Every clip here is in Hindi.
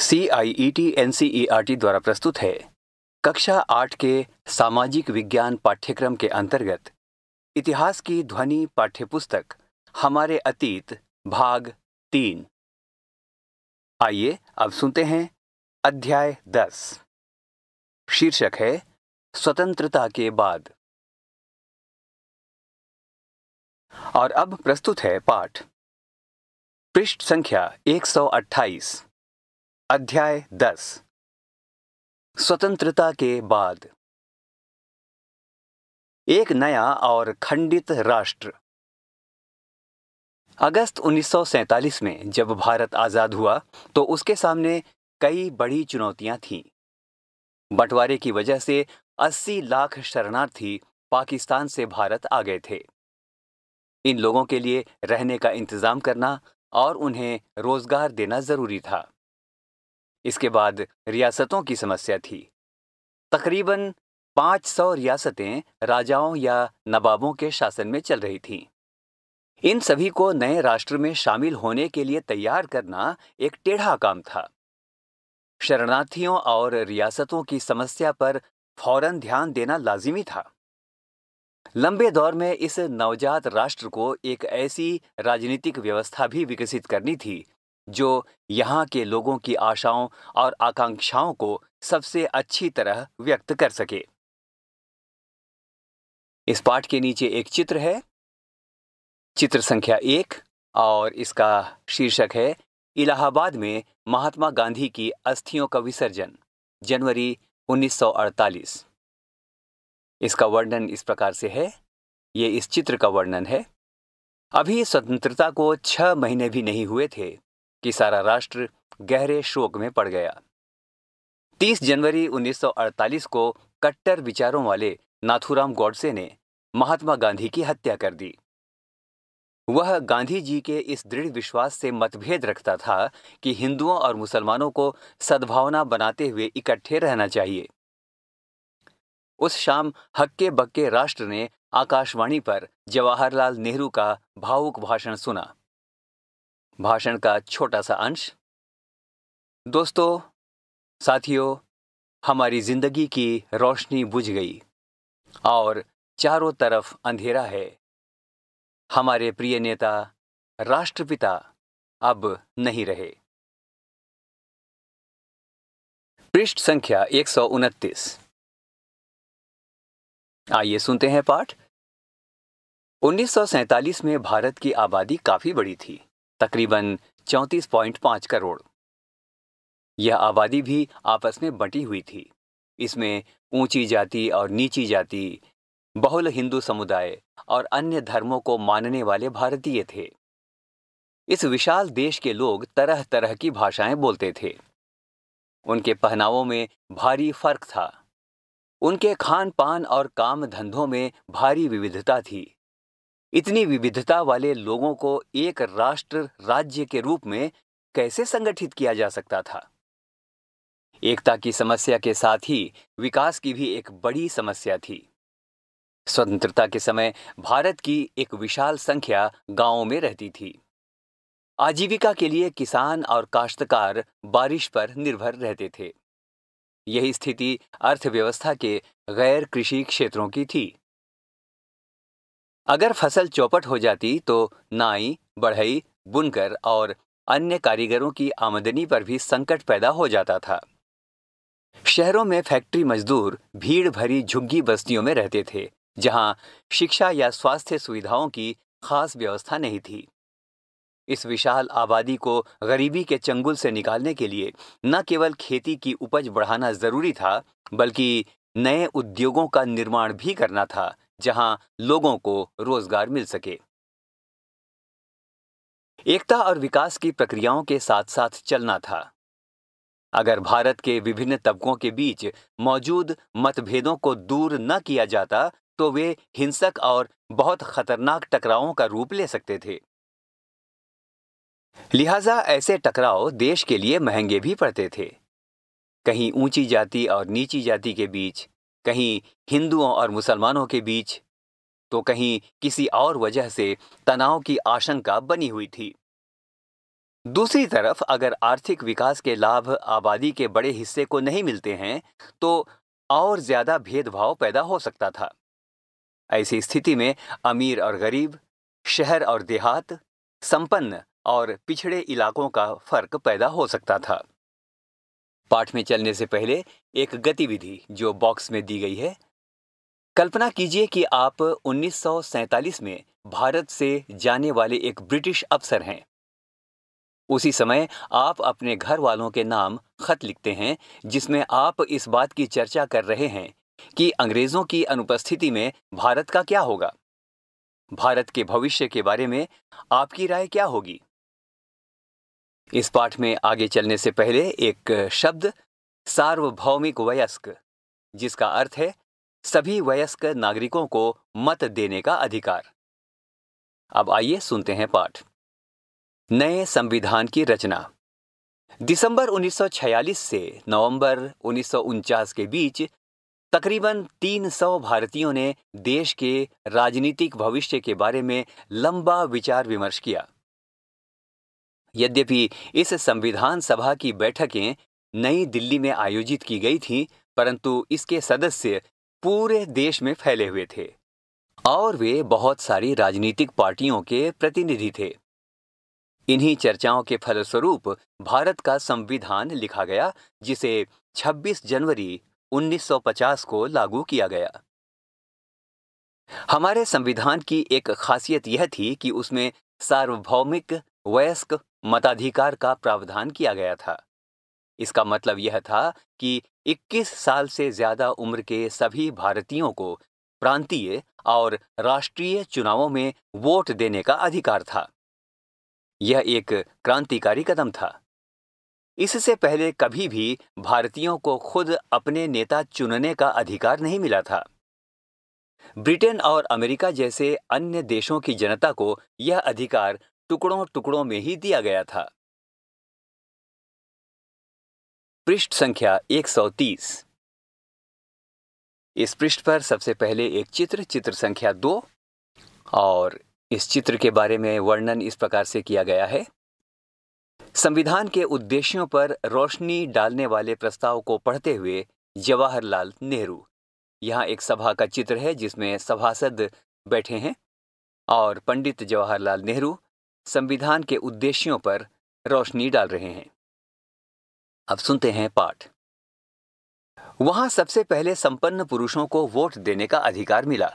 C I E T N C E R T द्वारा प्रस्तुत है कक्षा आठ के सामाजिक विज्ञान पाठ्यक्रम के अंतर्गत इतिहास की ध्वनि पाठ्यपुस्तक हमारे अतीत भाग तीन आइए अब सुनते हैं अध्याय दस शीर्षक है स्वतंत्रता के बाद और अब प्रस्तुत है पाठ पृष्ठ संख्या 128 अध्याय दस स्वतंत्रता के बाद एक नया और खंडित राष्ट्र अगस्त 1947 में जब भारत आज़ाद हुआ तो उसके सामने कई बड़ी चुनौतियां थीं बंटवारे की वजह से 80 लाख शरणार्थी पाकिस्तान से भारत आ गए थे इन लोगों के लिए रहने का इंतजाम करना और उन्हें रोजगार देना जरूरी था इसके बाद रियासतों की समस्या थी तकरीबन 500 रियासतें राजाओं या नवाबों के शासन में चल रही थीं। इन सभी को नए राष्ट्र में शामिल होने के लिए तैयार करना एक टेढ़ा काम था शरणार्थियों और रियासतों की समस्या पर फौरन ध्यान देना लाजिमी था लंबे दौर में इस नवजात राष्ट्र को एक ऐसी राजनीतिक व्यवस्था भी विकसित करनी थी जो यहाँ के लोगों की आशाओं और आकांक्षाओं को सबसे अच्छी तरह व्यक्त कर सके इस पाठ के नीचे एक चित्र है चित्र संख्या एक और इसका शीर्षक है इलाहाबाद में महात्मा गांधी की अस्थियों का विसर्जन जनवरी 1948 इसका वर्णन इस प्रकार से है ये इस चित्र का वर्णन है अभी स्वतंत्रता को छह महीने भी नहीं हुए थे कि सारा राष्ट्र गहरे शोक में पड़ गया 30 जनवरी 1948 को कट्टर विचारों वाले नाथुराम गौडसे ने महात्मा गांधी की हत्या कर दी वह गांधी जी के इस दृढ़ विश्वास से मतभेद रखता था कि हिंदुओं और मुसलमानों को सद्भावना बनाते हुए इकट्ठे रहना चाहिए उस शाम हक्के बक्के राष्ट्र ने आकाशवाणी पर जवाहरलाल नेहरू का भावुक भाषण सुना भाषण का छोटा सा अंश दोस्तों साथियों हमारी जिंदगी की रोशनी बुझ गई और चारों तरफ अंधेरा है हमारे प्रिय नेता राष्ट्रपिता अब नहीं रहे पृष्ठ संख्या एक आइए सुनते हैं पाठ 1947 में भारत की आबादी काफी बड़ी थी तकरीबन 34.5 करोड़ यह आबादी भी आपस में बंटी हुई थी इसमें ऊंची जाति और नीची जाति बहुल हिंदू समुदाय और अन्य धर्मों को मानने वाले भारतीय थे इस विशाल देश के लोग तरह तरह की भाषाएं बोलते थे उनके पहनावों में भारी फर्क था उनके खान पान और काम धंधों में भारी विविधता थी इतनी विविधता वाले लोगों को एक राष्ट्र राज्य के रूप में कैसे संगठित किया जा सकता था एकता की समस्या के साथ ही विकास की भी एक बड़ी समस्या थी स्वतंत्रता के समय भारत की एक विशाल संख्या गांवों में रहती थी आजीविका के लिए किसान और काश्तकार बारिश पर निर्भर रहते थे यही स्थिति अर्थव्यवस्था के गैर कृषि क्षेत्रों की थी अगर फसल चौपट हो जाती तो नाई बढ़ई बुनकर और अन्य कारीगरों की आमदनी पर भी संकट पैदा हो जाता था शहरों में फैक्ट्री मजदूर भीड़ भरी झुग्गी बस्तियों में रहते थे जहां शिक्षा या स्वास्थ्य सुविधाओं की खास व्यवस्था नहीं थी इस विशाल आबादी को गरीबी के चंगुल से निकालने के लिए न केवल खेती की उपज बढ़ाना जरूरी था बल्कि नए उद्योगों का निर्माण भी करना था जहां लोगों को रोजगार मिल सके एकता और विकास की प्रक्रियाओं के साथ साथ चलना था अगर भारत के विभिन्न तबकों के बीच मौजूद मतभेदों को दूर न किया जाता तो वे हिंसक और बहुत खतरनाक टकरावों का रूप ले सकते थे लिहाजा ऐसे टकराव देश के लिए महंगे भी पड़ते थे कहीं ऊंची जाति और नीची जाति के बीच कहीं हिंदुओं और मुसलमानों के बीच तो कहीं किसी और वजह से तनाव की आशंका बनी हुई थी दूसरी तरफ अगर आर्थिक विकास के लाभ आबादी के बड़े हिस्से को नहीं मिलते हैं तो और ज्यादा भेदभाव पैदा हो सकता था ऐसी स्थिति में अमीर और गरीब शहर और देहात संपन्न और पिछड़े इलाकों का फर्क पैदा हो सकता था पाठ में चलने से पहले एक गतिविधि जो बॉक्स में दी गई है कल्पना कीजिए कि आप उन्नीस में भारत से जाने वाले एक ब्रिटिश अफसर हैं उसी समय आप अपने घर वालों के नाम खत लिखते हैं जिसमें आप इस बात की चर्चा कर रहे हैं कि अंग्रेजों की अनुपस्थिति में भारत का क्या होगा भारत के भविष्य के बारे में आपकी राय क्या होगी इस पाठ में आगे चलने से पहले एक शब्द सार्वभौमिक वयस्क जिसका अर्थ है सभी वयस्क नागरिकों को मत देने का अधिकार अब आइए सुनते हैं पाठ नए संविधान की रचना दिसंबर 1946 से नवंबर उन्नीस के बीच तकरीबन 300 भारतीयों ने देश के राजनीतिक भविष्य के बारे में लंबा विचार विमर्श किया यद्यपि इस संविधान सभा की बैठकें नई दिल्ली में आयोजित की गई थीं परंतु इसके सदस्य पूरे देश में फैले हुए थे और वे बहुत सारी राजनीतिक पार्टियों के प्रतिनिधि थे इन्हीं चर्चाओं के फलस्वरूप भारत का संविधान लिखा गया जिसे 26 जनवरी 1950 को लागू किया गया हमारे संविधान की एक खासियत यह थी कि उसमें सार्वभौमिक वयस्क मताधिकार का प्रावधान किया गया था इसका मतलब यह था कि 21 साल से ज्यादा उम्र के सभी भारतीयों को प्रांतीय और राष्ट्रीय चुनावों में वोट देने का अधिकार था यह एक क्रांतिकारी कदम था इससे पहले कभी भी भारतीयों को खुद अपने नेता चुनने का अधिकार नहीं मिला था ब्रिटेन और अमेरिका जैसे अन्य देशों की जनता को यह अधिकार टुकड़ों टुकड़ों में ही दिया गया था पृष्ठ संख्या 130 इस पृष्ठ पर सबसे पहले एक चित्र चित्र संख्या दो और इस चित्र के बारे में वर्णन इस प्रकार से किया गया है संविधान के उद्देश्यों पर रोशनी डालने वाले प्रस्ताव को पढ़ते हुए जवाहरलाल नेहरू यहाँ एक सभा का चित्र है जिसमें सभासद बैठे हैं और पंडित जवाहरलाल नेहरू संविधान के उद्देश्यों पर रोशनी डाल रहे हैं अब सुनते हैं पाठ वहां सबसे पहले संपन्न पुरुषों को वोट देने का अधिकार मिला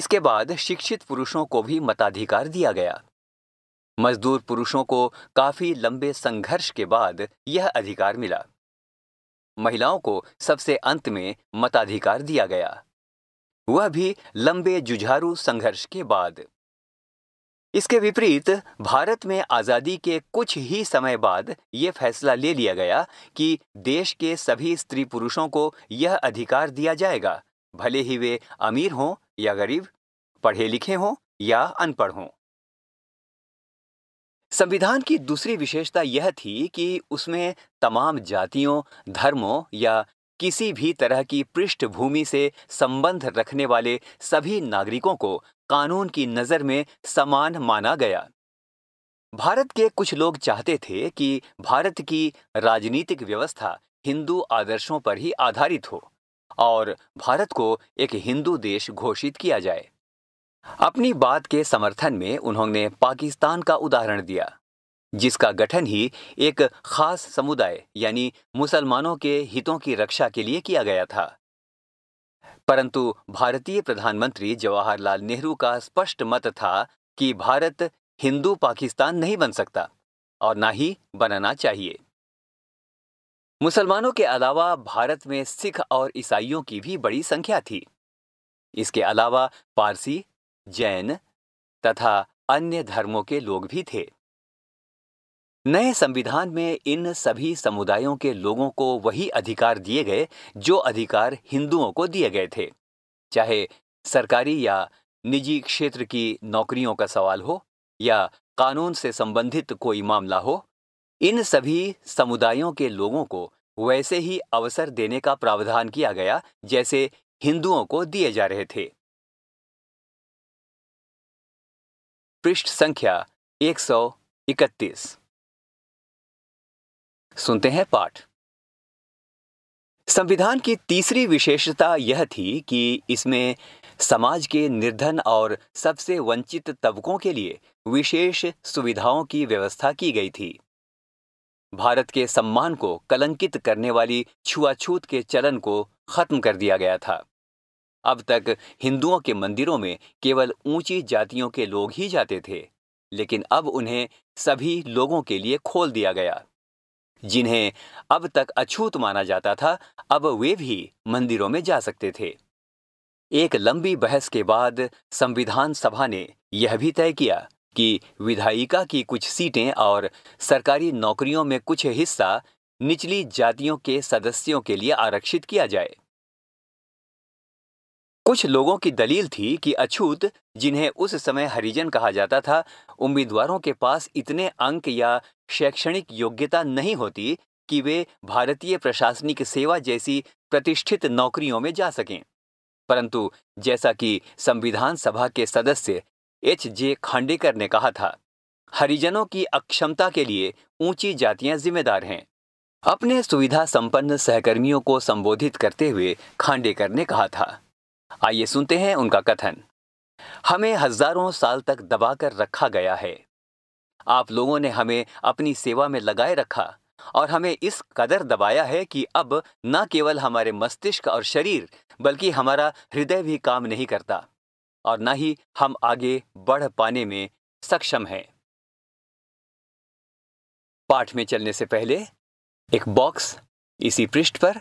इसके बाद शिक्षित पुरुषों को भी मताधिकार दिया गया मजदूर पुरुषों को काफी लंबे संघर्ष के बाद यह अधिकार मिला महिलाओं को सबसे अंत में मताधिकार दिया गया वह भी लंबे जुझारू संघर्ष के बाद इसके विपरीत भारत में आज़ादी के कुछ ही समय बाद ये फैसला ले लिया गया कि देश के सभी स्त्री पुरुषों को यह अधिकार दिया जाएगा भले ही वे अमीर हों या गरीब पढ़े लिखे हों या अनपढ़ हों संविधान की दूसरी विशेषता यह थी कि उसमें तमाम जातियों धर्मों या किसी भी तरह की पृष्ठभूमि से संबंध रखने वाले सभी नागरिकों को कानून की नज़र में समान माना गया भारत के कुछ लोग चाहते थे कि भारत की राजनीतिक व्यवस्था हिंदू आदर्शों पर ही आधारित हो और भारत को एक हिंदू देश घोषित किया जाए अपनी बात के समर्थन में उन्होंने पाकिस्तान का उदाहरण दिया जिसका गठन ही एक खास समुदाय यानी मुसलमानों के हितों की रक्षा के लिए किया गया था परंतु भारतीय प्रधानमंत्री जवाहरलाल नेहरू का स्पष्ट मत था कि भारत हिंदू पाकिस्तान नहीं बन सकता और ना ही बनना चाहिए मुसलमानों के अलावा भारत में सिख और ईसाइयों की भी बड़ी संख्या थी इसके अलावा पारसी जैन तथा अन्य धर्मों के लोग भी थे नए संविधान में इन सभी समुदायों के लोगों को वही अधिकार दिए गए जो अधिकार हिंदुओं को दिए गए थे चाहे सरकारी या निजी क्षेत्र की नौकरियों का सवाल हो या कानून से संबंधित कोई मामला हो इन सभी समुदायों के लोगों को वैसे ही अवसर देने का प्रावधान किया गया जैसे हिंदुओं को दिए जा रहे थे पृष्ठ संख्या 131 सुनते हैं पाठ संविधान की तीसरी विशेषता यह थी कि इसमें समाज के निर्धन और सबसे वंचित तबकों के लिए विशेष सुविधाओं की व्यवस्था की गई थी भारत के सम्मान को कलंकित करने वाली छुआछूत के चलन को खत्म कर दिया गया था अब तक हिंदुओं के मंदिरों में केवल ऊंची जातियों के लोग ही जाते थे लेकिन अब उन्हें सभी लोगों के लिए खोल दिया गया जिन्हें अब तक अछूत माना जाता था अब वे भी मंदिरों में जा सकते थे एक लंबी बहस के बाद संविधान सभा ने यह भी तय किया कि विधायिका की कुछ सीटें और सरकारी नौकरियों में कुछ हिस्सा निचली जातियों के सदस्यों के लिए आरक्षित किया जाए कुछ लोगों की दलील थी कि अछूत जिन्हें उस समय हरिजन कहा जाता था उम्मीदवारों के पास इतने अंक या शैक्षणिक योग्यता नहीं होती कि वे भारतीय प्रशासनिक सेवा जैसी प्रतिष्ठित नौकरियों में जा सकें परंतु जैसा कि संविधान सभा के सदस्य एच जे खांडेकर ने कहा था हरिजनों की अक्षमता के लिए ऊंची जातियां जिम्मेदार हैं अपने सुविधा संपन्न सहकर्मियों को संबोधित करते हुए खांडेकर ने कहा था आइए सुनते हैं उनका कथन हमें हजारों साल तक दबाकर रखा गया है आप लोगों ने हमें अपनी सेवा में लगाए रखा और हमें इस कदर दबाया है कि अब न केवल हमारे मस्तिष्क और शरीर बल्कि हमारा हृदय भी काम नहीं करता और न ही हम आगे बढ़ पाने में सक्षम हैं पाठ में चलने से पहले एक बॉक्स इसी पृष्ठ पर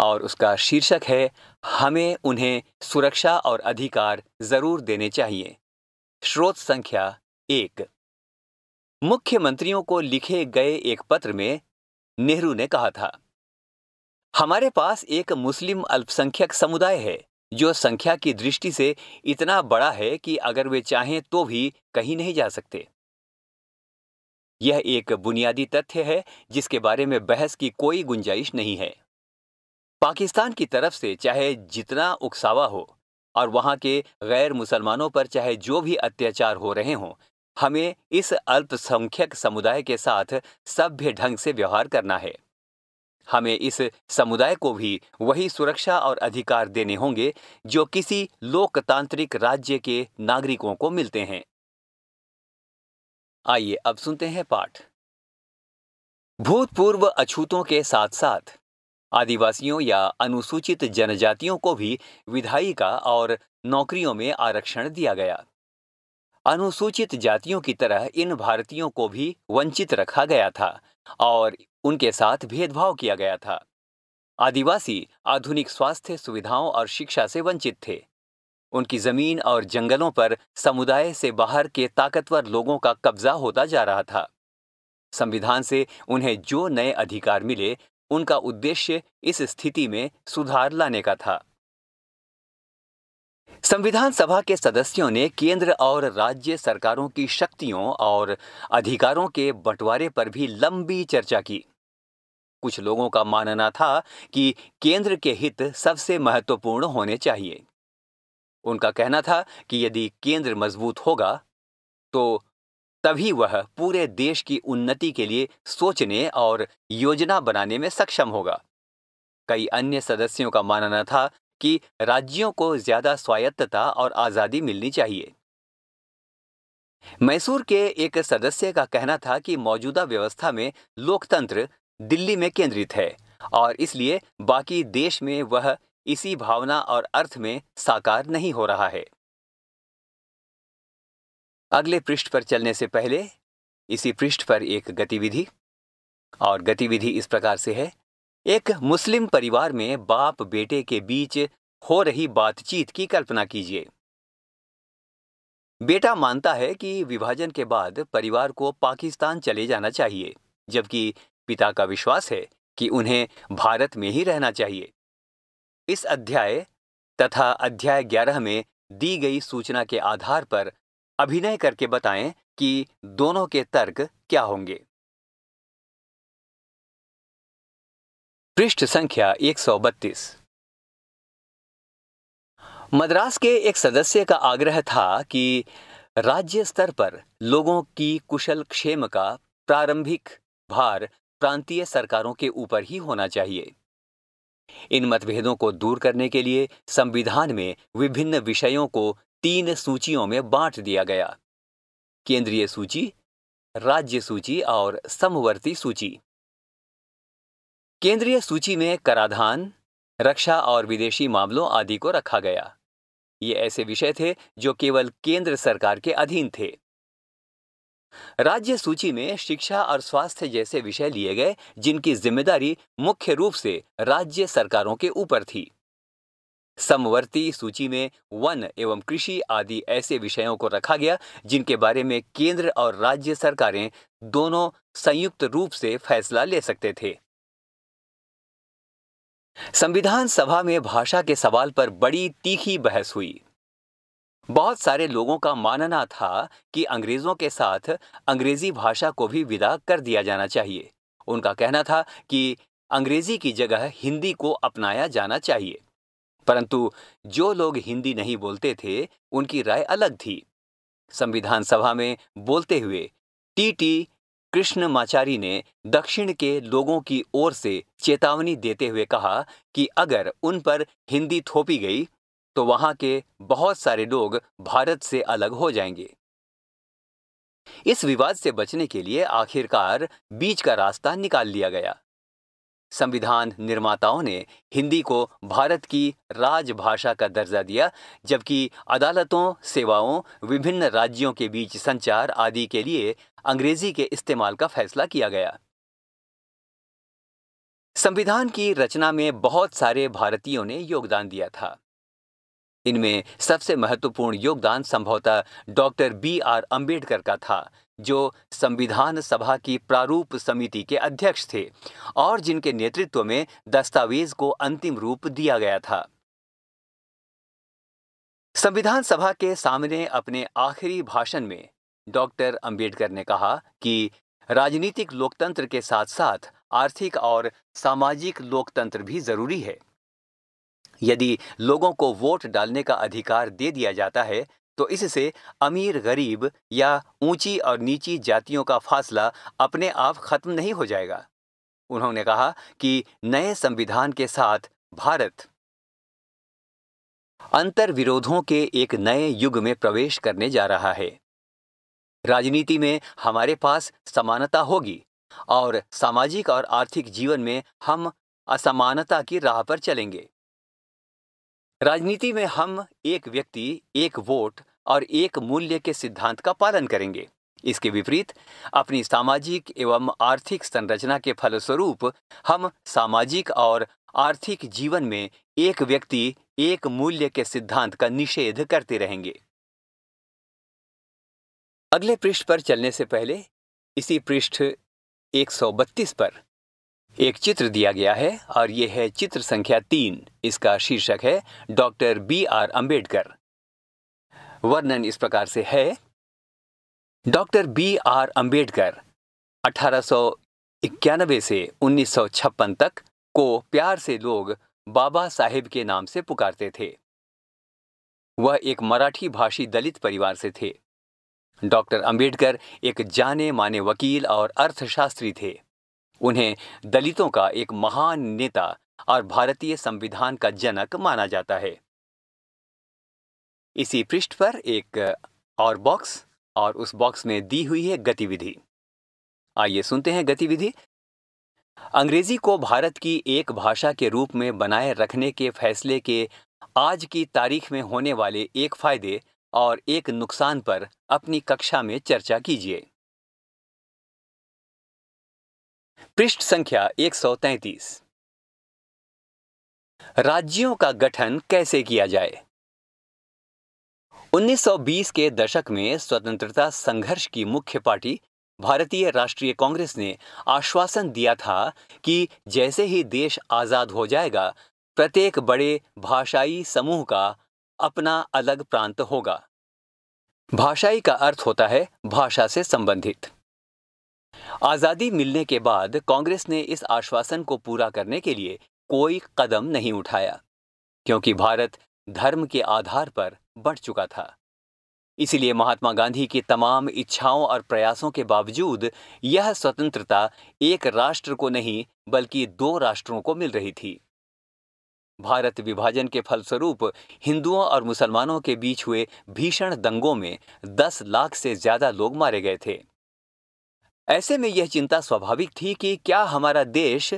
और उसका शीर्षक है हमें उन्हें सुरक्षा और अधिकार जरूर देने चाहिए स्रोत संख्या एक मुख्यमंत्रियों को लिखे गए एक पत्र में नेहरू ने कहा था हमारे पास एक मुस्लिम अल्पसंख्यक समुदाय है जो संख्या की दृष्टि से इतना बड़ा है कि अगर वे चाहें तो भी कहीं नहीं जा सकते यह एक बुनियादी तथ्य है जिसके बारे में बहस की कोई गुंजाइश नहीं है पाकिस्तान की तरफ से चाहे जितना उकसावा हो और वहाँ के गैर मुसलमानों पर चाहे जो भी अत्याचार हो रहे हों हमें इस अल्पसंख्यक समुदाय के साथ सभ्य ढंग से व्यवहार करना है हमें इस समुदाय को भी वही सुरक्षा और अधिकार देने होंगे जो किसी लोकतांत्रिक राज्य के नागरिकों को मिलते हैं आइए अब सुनते हैं पाठ भूतपूर्व अछूतों के साथ साथ आदिवासियों या अनुसूचित जनजातियों को भी विधायिका और नौकरियों में आरक्षण दिया गया अनुसूचित जातियों की तरह इन भारतीयों को भी वंचित रखा गया था और उनके साथ भेदभाव किया गया था आदिवासी आधुनिक स्वास्थ्य सुविधाओं और शिक्षा से वंचित थे उनकी जमीन और जंगलों पर समुदाय से बाहर के ताकतवर लोगों का कब्जा होता जा रहा था संविधान से उन्हें जो नए अधिकार मिले उनका उद्देश्य इस स्थिति में सुधार लाने का था संविधान सभा के सदस्यों ने केंद्र और राज्य सरकारों की शक्तियों और अधिकारों के बंटवारे पर भी लंबी चर्चा की कुछ लोगों का मानना था कि केंद्र के हित सबसे महत्वपूर्ण होने चाहिए उनका कहना था कि यदि केंद्र मजबूत होगा तो तभी वह पूरे देश की उन्नति के लिए सोचने और योजना बनाने में सक्षम होगा कई अन्य सदस्यों का मानना था कि राज्यों को ज्यादा स्वायत्तता और आजादी मिलनी चाहिए मैसूर के एक सदस्य का कहना था कि मौजूदा व्यवस्था में लोकतंत्र दिल्ली में केंद्रित है और इसलिए बाकी देश में वह इसी भावना और अर्थ में साकार नहीं हो रहा है अगले पृष्ठ पर चलने से पहले इसी पृष्ठ पर एक गतिविधि और गतिविधि इस प्रकार से है एक मुस्लिम परिवार में बाप बेटे के बीच हो रही बातचीत की कल्पना कीजिए बेटा मानता है कि विभाजन के बाद परिवार को पाकिस्तान चले जाना चाहिए जबकि पिता का विश्वास है कि उन्हें भारत में ही रहना चाहिए इस अध्याय तथा अध्याय ग्यारह में दी गई सूचना के आधार पर अभिनय करके बताएं कि दोनों के तर्क क्या होंगे पृष्ठ संख्या 132 मद्रास के एक सदस्य का आग्रह था कि राज्य स्तर पर लोगों की कुशल क्षेम का प्रारंभिक भार प्रांतीय सरकारों के ऊपर ही होना चाहिए इन मतभेदों को दूर करने के लिए संविधान में विभिन्न विषयों को तीन सूचियों में बांट दिया गया केंद्रीय सूची राज्य सूची और समवर्ती सूची केंद्रीय सूची में कराधान रक्षा और विदेशी मामलों आदि को रखा गया ये ऐसे विषय थे जो केवल केंद्र सरकार के अधीन थे राज्य सूची में शिक्षा और स्वास्थ्य जैसे विषय लिए गए जिनकी जिम्मेदारी मुख्य रूप से राज्य सरकारों के ऊपर थी समवर्ती सूची में वन एवं कृषि आदि ऐसे विषयों को रखा गया जिनके बारे में केंद्र और राज्य सरकारें दोनों संयुक्त रूप से फैसला ले सकते थे संविधान सभा में भाषा के सवाल पर बड़ी तीखी बहस हुई बहुत सारे लोगों का मानना था कि अंग्रेजों के साथ अंग्रेजी भाषा को भी विदा कर दिया जाना चाहिए उनका कहना था कि अंग्रेजी की जगह हिंदी को अपनाया जाना चाहिए परंतु जो लोग हिंदी नहीं बोलते थे उनकी राय अलग थी संविधान सभा में बोलते हुए टी टी कृष्णमाचारी ने दक्षिण के लोगों की ओर से चेतावनी देते हुए कहा कि अगर उन पर हिंदी थोपी गई तो वहां के बहुत सारे लोग भारत से अलग हो जाएंगे इस विवाद से बचने के लिए आखिरकार बीच का रास्ता निकाल लिया गया संविधान निर्माताओं ने हिंदी को भारत की राजभाषा का दर्जा दिया जबकि अदालतों सेवाओं विभिन्न राज्यों के बीच संचार आदि के लिए अंग्रेजी के इस्तेमाल का फैसला किया गया संविधान की रचना में बहुत सारे भारतीयों ने योगदान दिया था इनमें सबसे महत्वपूर्ण योगदान संभवतः डॉक्टर बी आर अंबेडकर का था जो संविधान सभा की प्रारूप समिति के अध्यक्ष थे और जिनके नेतृत्व में दस्तावेज को अंतिम रूप दिया गया था संविधान सभा के सामने अपने आखिरी भाषण में डॉक्टर अंबेडकर ने कहा कि राजनीतिक लोकतंत्र के साथ साथ आर्थिक और सामाजिक लोकतंत्र भी जरूरी है यदि लोगों को वोट डालने का अधिकार दे दिया जाता है तो इससे अमीर गरीब या ऊंची और नीची जातियों का फासला अपने आप खत्म नहीं हो जाएगा उन्होंने कहा कि नए संविधान के साथ भारत अंतर विरोधों के एक नए युग में प्रवेश करने जा रहा है राजनीति में हमारे पास समानता होगी और सामाजिक और आर्थिक जीवन में हम असमानता की राह पर चलेंगे राजनीति में हम एक व्यक्ति एक वोट और एक मूल्य के सिद्धांत का पालन करेंगे इसके विपरीत अपनी सामाजिक एवं आर्थिक संरचना के फलस्वरूप हम सामाजिक और आर्थिक जीवन में एक व्यक्ति एक मूल्य के सिद्धांत का निषेध करते रहेंगे अगले पृष्ठ पर चलने से पहले इसी पृष्ठ 132 पर एक चित्र दिया गया है और यह है चित्र संख्या तीन इसका शीर्षक है डॉक्टर बी आर अंबेडकर वर्णन इस प्रकार से है डॉक्टर बी आर अंबेडकर अठारह से उन्नीस तक को प्यार से लोग बाबा साहेब के नाम से पुकारते थे वह एक मराठी भाषी दलित परिवार से थे डॉक्टर अंबेडकर एक जाने माने वकील और अर्थशास्त्री थे उन्हें दलितों का एक महान नेता और भारतीय संविधान का जनक माना जाता है इसी पृष्ठ पर एक और बॉक्स और उस बॉक्स में दी हुई है गतिविधि आइए सुनते हैं गतिविधि अंग्रेजी को भारत की एक भाषा के रूप में बनाए रखने के फैसले के आज की तारीख में होने वाले एक फायदे और एक नुकसान पर अपनी कक्षा में चर्चा कीजिए पृष्ठ संख्या 133 राज्यों का गठन कैसे किया जाए 1920 के दशक में स्वतंत्रता संघर्ष की मुख्य पार्टी भारतीय राष्ट्रीय कांग्रेस ने आश्वासन दिया था कि जैसे ही देश आजाद हो जाएगा प्रत्येक बड़े भाषाई समूह का अपना अलग प्रांत होगा भाषाई का अर्थ होता है भाषा से संबंधित आजादी मिलने के बाद कांग्रेस ने इस आश्वासन को पूरा करने के लिए कोई कदम नहीं उठाया क्योंकि भारत धर्म के आधार पर बढ़ चुका था इसीलिए महात्मा गांधी की तमाम इच्छाओं और प्रयासों के बावजूद यह स्वतंत्रता एक राष्ट्र को नहीं बल्कि दो राष्ट्रों को मिल रही थी भारत विभाजन के फलस्वरूप हिंदुओं और मुसलमानों के बीच हुए भीषण दंगों में 10 लाख से ज्यादा लोग मारे गए थे ऐसे में यह चिंता स्वाभाविक थी कि क्या हमारा देश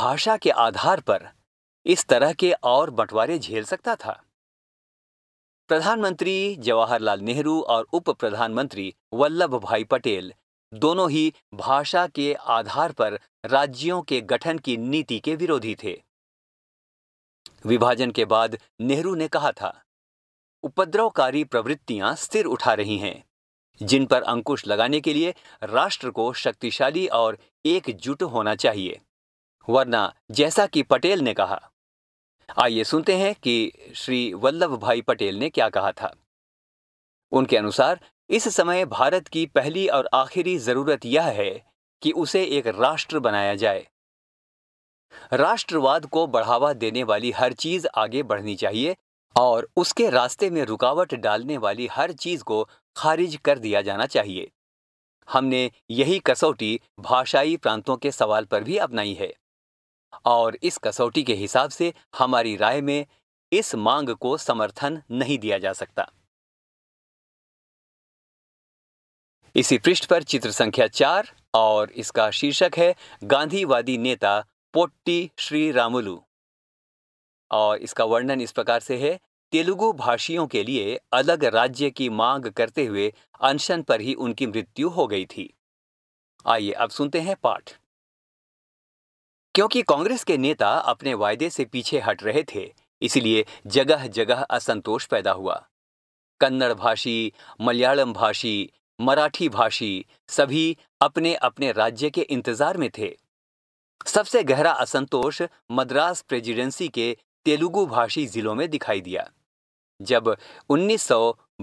भाषा के आधार पर इस तरह के और बंटवारे झेल सकता था प्रधानमंत्री जवाहरलाल नेहरू और उप प्रधानमंत्री वल्लभ भाई पटेल दोनों ही भाषा के आधार पर राज्यों के गठन की नीति के विरोधी थे विभाजन के बाद नेहरू ने कहा था उपद्रवकारी प्रवृत्तियां स्थिर उठा रही हैं जिन पर अंकुश लगाने के लिए राष्ट्र को शक्तिशाली और एकजुट होना चाहिए वरना जैसा कि पटेल ने कहा आइए सुनते हैं कि श्री वल्लभ भाई पटेल ने क्या कहा था उनके अनुसार इस समय भारत की पहली और आखिरी जरूरत यह है कि उसे एक राष्ट्र बनाया जाए राष्ट्रवाद को बढ़ावा देने वाली हर चीज आगे बढ़नी चाहिए और उसके रास्ते में रुकावट डालने वाली हर चीज को खारिज कर दिया जाना चाहिए हमने यही कसौटी भाषाई प्रांतों के सवाल पर भी अपनाई है और इस कसौटी के हिसाब से हमारी राय में इस मांग को समर्थन नहीं दिया जा सकता इसी पृष्ठ पर चित्र संख्या चार और इसका शीर्षक है गांधीवादी नेता पोट्टी श्री रामुलू और इसका वर्णन इस प्रकार से है तेलुगु भाषियों के लिए अलग राज्य की मांग करते हुए अनशन पर ही उनकी मृत्यु हो गई थी आइए अब सुनते हैं पाठ क्योंकि कांग्रेस के नेता अपने वायदे से पीछे हट रहे थे इसलिए जगह जगह असंतोष पैदा हुआ कन्नड़ भाषी मलयालम भाषी मराठी भाषी सभी अपने अपने राज्य के इंतजार में थे सबसे गहरा असंतोष मद्रास प्रेसिडेंसी के तेलुगु भाषी जिलों में दिखाई दिया जब उन्नीस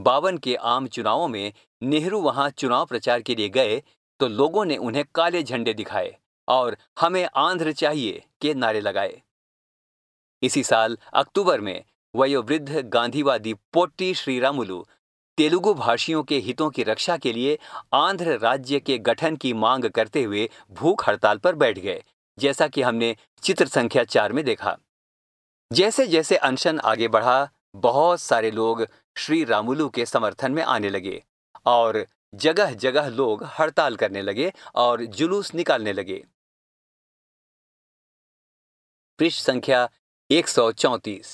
के आम चुनावों में नेहरू वहां चुनाव प्रचार के लिए गए तो लोगों ने उन्हें काले झंडे दिखाए और हमें आंध्र चाहिए के नारे लगाए इसी साल अक्टूबर में वयोवृद्ध गांधीवादी पोट्टी श्रीरामुलु तेलुगु भाषियों के हितों की रक्षा के लिए आंध्र राज्य के गठन की मांग करते हुए भूख हड़ताल पर बैठ गए जैसा कि हमने चित्र संख्या चार में देखा जैसे जैसे अनशन आगे बढ़ा बहुत सारे लोग श्री रामुलू के समर्थन में आने लगे और जगह जगह लोग हड़ताल करने लगे और जुलूस निकालने लगे पृष्ठ संख्या एक सौ चौतीस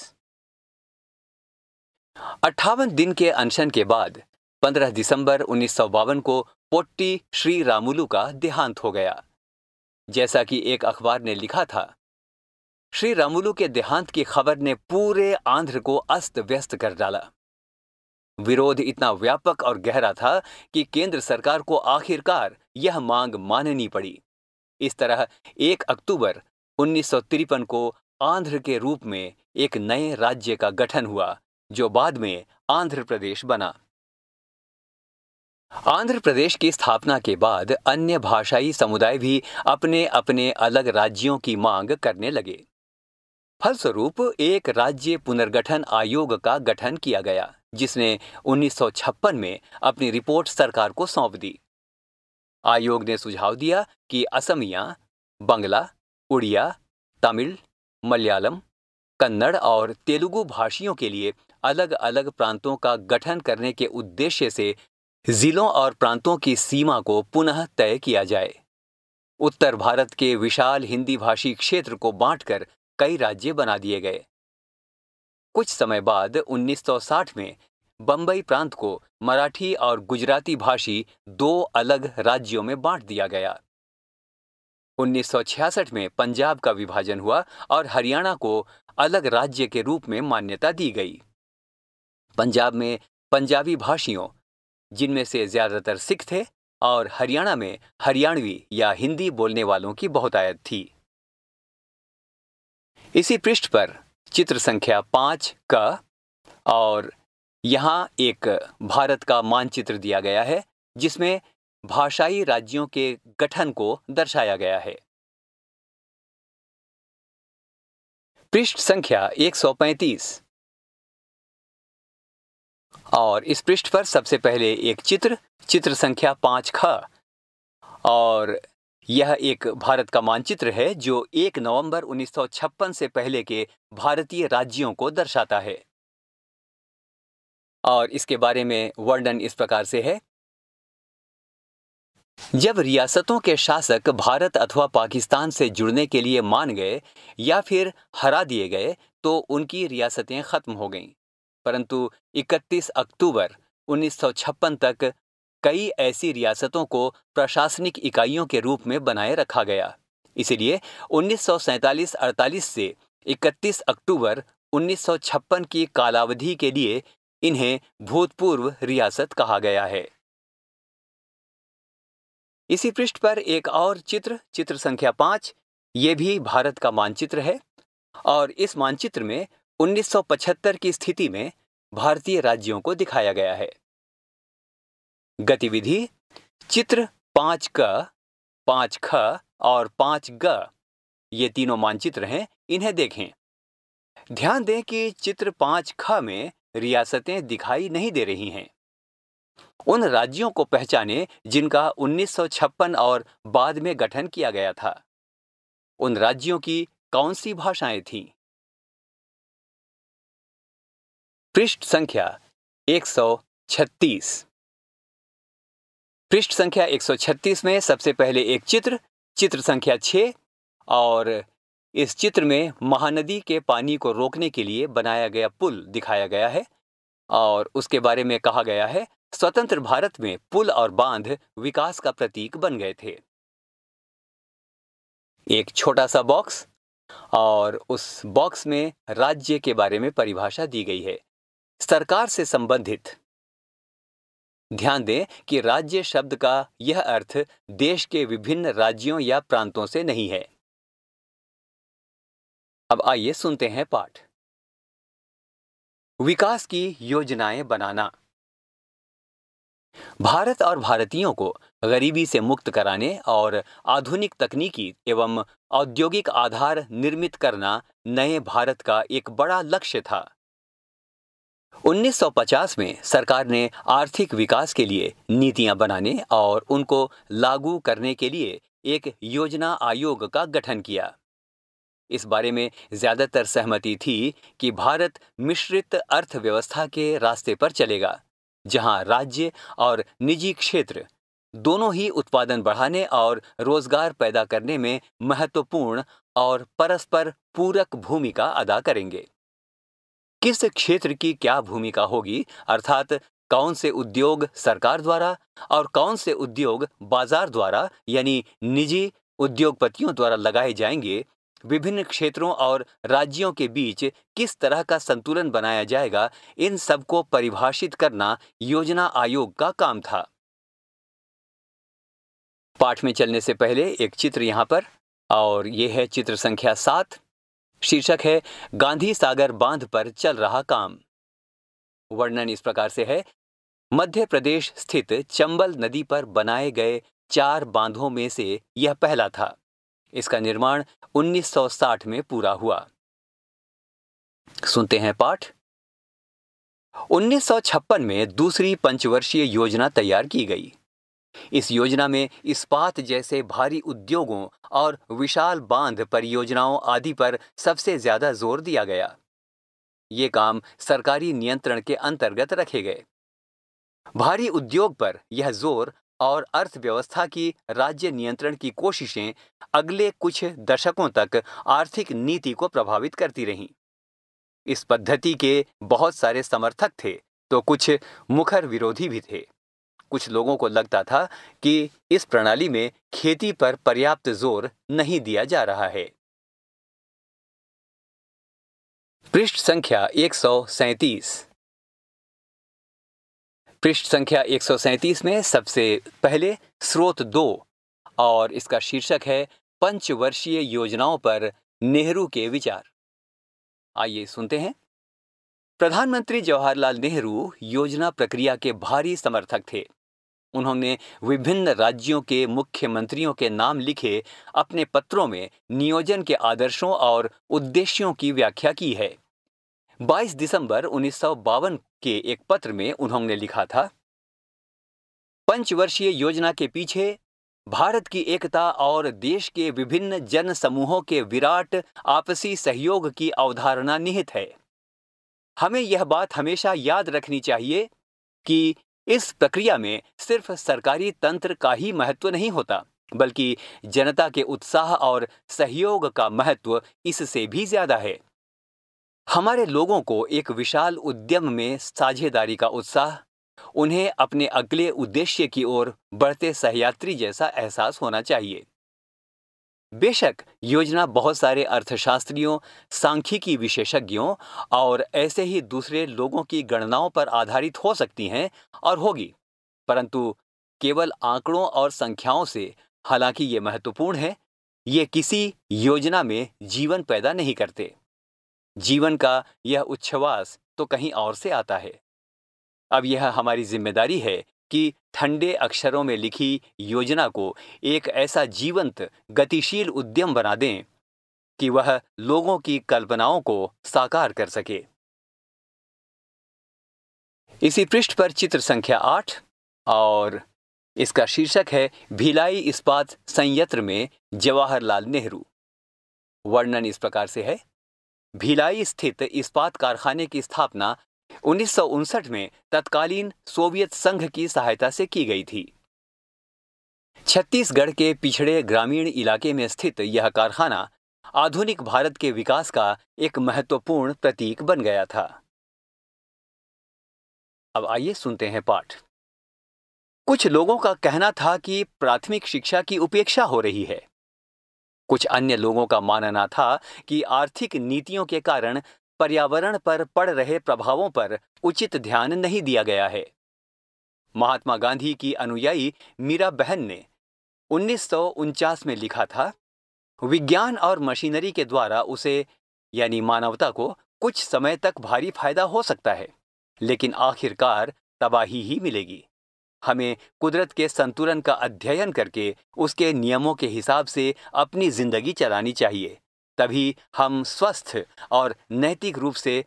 अट्ठावन दिन के अनशन के बाद 15 दिसंबर उन्नीस को पोट्टी श्री रामुलू का देहांत हो गया जैसा कि एक अखबार ने लिखा था श्री रामुलू के देहांत की खबर ने पूरे आंध्र को अस्त व्यस्त कर डाला विरोध इतना व्यापक और गहरा था कि केंद्र सरकार को आखिरकार यह मांग माननी पड़ी इस तरह 1 अक्टूबर उन्नीस को आंध्र के रूप में एक नए राज्य का गठन हुआ जो बाद में आंध्र प्रदेश बना आंध्र प्रदेश की स्थापना के बाद अन्य भाषाई समुदाय भी अपने अपने अलग राज्यों की मांग करने लगे फलस्वरूप एक राज्य पुनर्गठन आयोग का गठन किया गया जिसने 1956 में अपनी रिपोर्ट सरकार को सौंप दी आयोग ने सुझाव दिया कि असमिया बंगला उड़िया तमिल मलयालम कन्नड़ और तेलुगु भाषियों के लिए अलग अलग प्रांतों का गठन करने के उद्देश्य से जिलों और प्रांतों की सीमा को पुनः तय किया जाए उत्तर भारत के विशाल हिंदी भाषी क्षेत्र को बांटकर कई राज्य बना दिए गए कुछ समय बाद 1960 में बंबई प्रांत को मराठी और गुजराती भाषी दो अलग राज्यों में बांट दिया गया 1966 में पंजाब का विभाजन हुआ और हरियाणा को अलग राज्य के रूप में मान्यता दी गई पंजाब में पंजाबी भाषियों जिनमें से ज्यादातर सिख थे और हरियाणा में हरियाणवी या हिंदी बोलने वालों की बहुतायत थी इसी पृष्ठ पर चित्र संख्या पांच का और यहाँ एक भारत का मानचित्र दिया गया है जिसमें भाषाई राज्यों के गठन को दर्शाया गया है पृष्ठ संख्या 135 और इस पृष्ठ पर सबसे पहले एक चित्र चित्र संख्या पांच ख और यह एक भारत का मानचित्र है जो 1 नवंबर 1956 से पहले के भारतीय राज्यों को दर्शाता है और इसके बारे में वर्णन इस प्रकार से है जब रियासतों के शासक भारत अथवा पाकिस्तान से जुड़ने के लिए मान गए या फिर हरा दिए गए तो उनकी रियासतें ख़त्म हो गईं परंतु 31 अक्टूबर 1956 तक कई ऐसी रियासतों को प्रशासनिक इकाइयों के रूप में बनाए रखा गया इसलिए 1947-48 से 31 अक्टूबर 1956 की कालावधि के लिए इन्हें भूतपूर्व रियासत कहा गया है इसी पृष्ठ पर एक और चित्र चित्र संख्या पांच ये भी भारत का मानचित्र है और इस मानचित्र में 1975 की स्थिति में भारतीय राज्यों को दिखाया गया है गतिविधि चित्र पांच क पांच ख और पांच ग ये तीनों मानचित्र हैं इन्हें देखें ध्यान दें कि चित्र पांच ख में रियासतें दिखाई नहीं दे रही हैं उन राज्यों को पहचाने जिनका 1956 और बाद में गठन किया गया था उन राज्यों की कौन सी भाषाएं थीं? पृष्ठ संख्या 136 पृष्ठ संख्या 136 में सबसे पहले एक चित्र चित्र संख्या 6 और इस चित्र में महानदी के पानी को रोकने के लिए बनाया गया पुल दिखाया गया है और उसके बारे में कहा गया है स्वतंत्र भारत में पुल और बांध विकास का प्रतीक बन गए थे एक छोटा सा बॉक्स और उस बॉक्स में राज्य के बारे में परिभाषा दी गई है सरकार से संबंधित ध्यान दें कि राज्य शब्द का यह अर्थ देश के विभिन्न राज्यों या प्रांतों से नहीं है अब आइए सुनते हैं पाठ विकास की योजनाएं बनाना भारत और भारतीयों को गरीबी से मुक्त कराने और आधुनिक तकनीकी एवं औद्योगिक आधार निर्मित करना नए भारत का एक बड़ा लक्ष्य था 1950 में सरकार ने आर्थिक विकास के लिए नीतियां बनाने और उनको लागू करने के लिए एक योजना आयोग का गठन किया इस बारे में ज्यादातर सहमति थी कि भारत मिश्रित अर्थव्यवस्था के रास्ते पर चलेगा जहां राज्य और निजी क्षेत्र दोनों ही उत्पादन बढ़ाने और रोजगार पैदा करने में महत्वपूर्ण और परस्पर पूरक भूमिका अदा करेंगे किस क्षेत्र की क्या भूमिका होगी अर्थात कौन से उद्योग सरकार द्वारा और कौन से उद्योग बाजार द्वारा यानी निजी उद्योगपतियों द्वारा लगाए जाएंगे विभिन्न क्षेत्रों और राज्यों के बीच किस तरह का संतुलन बनाया जाएगा इन सबको परिभाषित करना योजना आयोग का काम था पाठ में चलने से पहले एक चित्र यहां पर और यह है चित्र संख्या सात शीर्षक है गांधी सागर बांध पर चल रहा काम वर्णन इस प्रकार से है मध्य प्रदेश स्थित चंबल नदी पर बनाए गए चार बांधों में से यह पहला था इसका निर्माण 1960 में पूरा हुआ सुनते हैं पाठ 1956 में दूसरी पंचवर्षीय योजना तैयार की गई इस योजना में इस्पात जैसे भारी उद्योगों और विशाल बांध परियोजनाओं आदि पर सबसे ज्यादा जोर दिया गया ये काम सरकारी नियंत्रण के अंतर्गत रखे गए भारी उद्योग पर यह जोर और अर्थव्यवस्था की राज्य नियंत्रण की कोशिशें अगले कुछ दशकों तक आर्थिक नीति को प्रभावित करती रहीं इस पद्धति के बहुत सारे समर्थक थे तो कुछ मुखर विरोधी भी थे कुछ लोगों को लगता था कि इस प्रणाली में खेती पर पर्याप्त जोर नहीं दिया जा रहा है पृष्ठ संख्या एक सौ सैंतीस पृष्ठ संख्या 137 में सबसे पहले स्रोत दो और इसका शीर्षक है पंचवर्षीय योजनाओं पर नेहरू के विचार आइए सुनते हैं प्रधानमंत्री जवाहरलाल नेहरू योजना प्रक्रिया के भारी समर्थक थे उन्होंने विभिन्न राज्यों के मुख्यमंत्रियों के नाम लिखे अपने पत्रों में नियोजन के आदर्शों और उद्देश्यों की व्याख्या की है 22 दिसंबर उन्नीस के एक पत्र में उन्होंने लिखा था पंचवर्षीय योजना के पीछे भारत की एकता और देश के विभिन्न जन समूहों के विराट आपसी सहयोग की अवधारणा निहित है हमें यह बात हमेशा याद रखनी चाहिए कि इस प्रक्रिया में सिर्फ सरकारी तंत्र का ही महत्व नहीं होता बल्कि जनता के उत्साह और सहयोग का महत्व इससे भी ज्यादा है हमारे लोगों को एक विशाल उद्यम में साझेदारी का उत्साह उन्हें अपने अगले उद्देश्य की ओर बढ़ते सहयात्री जैसा एहसास होना चाहिए बेशक योजना बहुत सारे अर्थशास्त्रियों सांख्यिकी विशेषज्ञों और ऐसे ही दूसरे लोगों की गणनाओं पर आधारित हो सकती हैं और होगी परंतु केवल आंकड़ों और संख्याओं से हालांकि ये महत्वपूर्ण है ये किसी योजना में जीवन पैदा नहीं करते जीवन का यह उच्छ्वास तो कहीं और से आता है अब यह हमारी जिम्मेदारी है कि ठंडे अक्षरों में लिखी योजना को एक ऐसा जीवंत गतिशील उद्यम बना दें कि वह लोगों की कल्पनाओं को साकार कर सके इसी पृष्ठ पर चित्र संख्या आठ और इसका शीर्षक है भिलाई इस्पात संयंत्र में जवाहरलाल नेहरू वर्णन इस प्रकार से है भिलाई स्थित इस्पात कारखाने की स्थापना उन्नीस में तत्कालीन सोवियत संघ की सहायता से की गई थी छत्तीसगढ़ के पिछड़े ग्रामीण इलाके में स्थित यह कारखाना आधुनिक भारत के विकास का एक महत्वपूर्ण प्रतीक बन गया था अब आइए सुनते हैं पाठ कुछ लोगों का कहना था कि प्राथमिक शिक्षा की उपेक्षा हो रही है कुछ अन्य लोगों का मानना था कि आर्थिक नीतियों के कारण पर्यावरण पर पड़ रहे प्रभावों पर उचित ध्यान नहीं दिया गया है महात्मा गांधी की अनुयायी मीरा बहन ने उन्नीस में लिखा था विज्ञान और मशीनरी के द्वारा उसे यानी मानवता को कुछ समय तक भारी फायदा हो सकता है लेकिन आखिरकार तबाही ही मिलेगी हमें कुदरत के संतुलन का अध्ययन करके उसके नियमों के हिसाब से अपनी जिंदगी चलानी चाहिए तभी हम स्वस्थ और नैतिक रूप से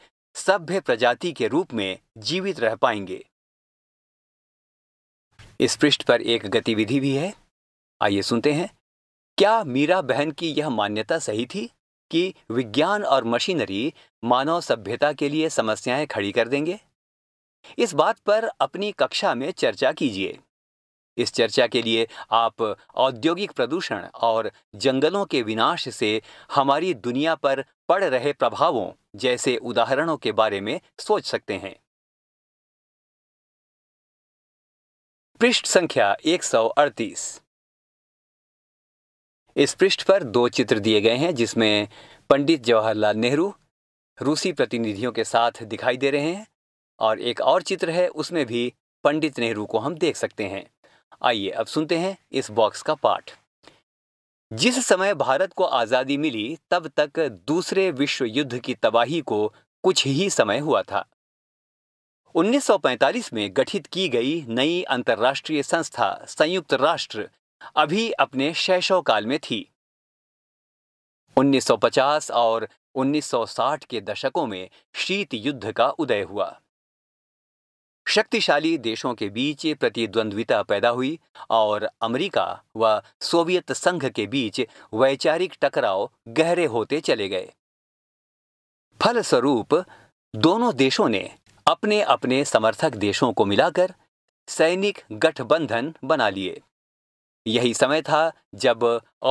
सभ्य प्रजाति के रूप में जीवित रह पाएंगे इस पृष्ठ पर एक गतिविधि भी है आइए सुनते हैं क्या मीरा बहन की यह मान्यता सही थी कि विज्ञान और मशीनरी मानव सभ्यता के लिए समस्याएं खड़ी कर देंगे इस बात पर अपनी कक्षा में चर्चा कीजिए इस चर्चा के लिए आप औद्योगिक प्रदूषण और जंगलों के विनाश से हमारी दुनिया पर पड़ रहे प्रभावों जैसे उदाहरणों के बारे में सोच सकते हैं पृष्ठ संख्या 138 इस पृष्ठ पर दो चित्र दिए गए हैं जिसमें पंडित जवाहरलाल नेहरू रूसी प्रतिनिधियों के साथ दिखाई दे रहे हैं और एक और चित्र है उसमें भी पंडित नेहरू को हम देख सकते हैं आइए अब सुनते हैं इस बॉक्स का पाठ जिस समय भारत को आज़ादी मिली तब तक दूसरे विश्व युद्ध की तबाही को कुछ ही समय हुआ था 1945 में गठित की गई नई अंतर्राष्ट्रीय संस्था संयुक्त राष्ट्र अभी अपने शैशव काल में थी 1950 और 1960 के दशकों में शीत युद्ध का उदय हुआ शक्तिशाली देशों के बीच प्रतिद्वंद्विता पैदा हुई और अमेरिका व सोवियत संघ के बीच वैचारिक टकराव गहरे होते चले गए फलस्वरूप दोनों देशों ने अपने अपने समर्थक देशों को मिलाकर सैनिक गठबंधन बना लिए यही समय था जब